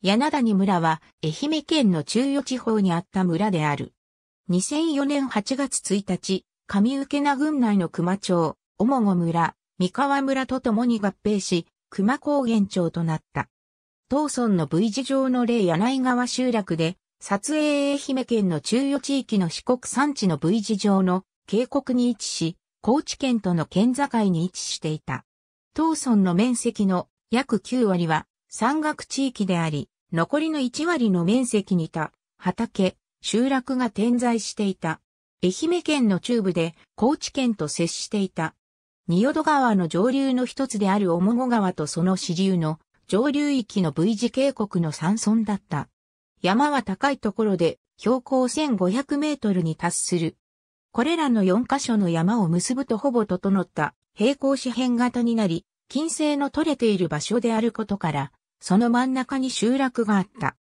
柳谷村は愛媛県の中予地方にあった村である。2004年8月1日、上受名郡内の熊町、小茂村、三河村と共に合併し、熊高原町となった。東村の V 字上の例柳川集落で、撮影愛媛県の中予地域の四国山地の V 字上の渓谷に位置し、高知県との県境に位置していた。東村の面積の約9割は山岳地域であり、残りの1割の面積にた畑、集落が点在していた。愛媛県の中部で高知県と接していた。仁淀川の上流の一つである面後川とその支流の上流域の V 字渓谷の山村だった。山は高いところで標高1500メートルに達する。これらの4カ所の山を結ぶとほぼ整った平行四辺型になり、金星の取れている場所であることから、その真ん中に集落があった。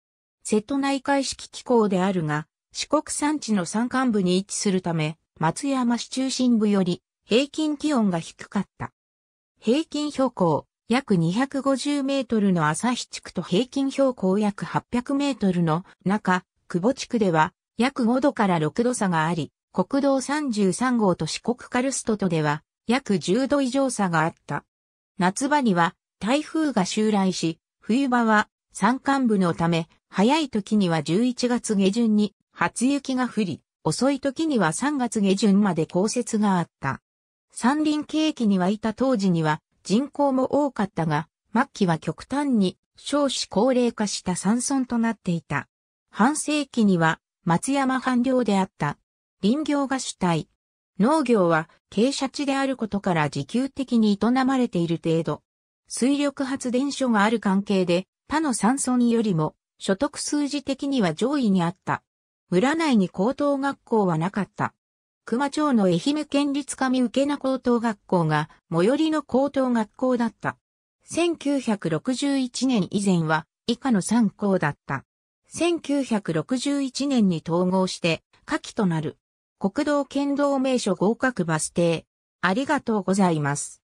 瀬戸内海式気候であるが、四国山地の山間部に位置するため、松山市中心部より平均気温が低かった。平均標高約250メートルの日地区と平均標高約800メートルの中、久保地区では約5度から6度差があり、国道33号と四国カルストとでは約10度以上差があった。夏場には台風が襲来し、冬場は山間部のため、早い時には11月下旬に初雪が降り、遅い時には3月下旬まで降雪があった。山林景気にはいた当時には人口も多かったが、末期は極端に少子高齢化した山村となっていた。半世紀には松山半領であった林業が主体。農業は傾斜地であることから自給的に営まれている程度。水力発電所がある関係で、他の山村よりも、所得数字的には上位にあった。村内に高等学校はなかった。熊町の愛媛県立上受名高等学校が最寄りの高等学校だった。1961年以前は以下の3校だった。1961年に統合して夏季となる。国道県道名所合格バス停。ありがとうございます。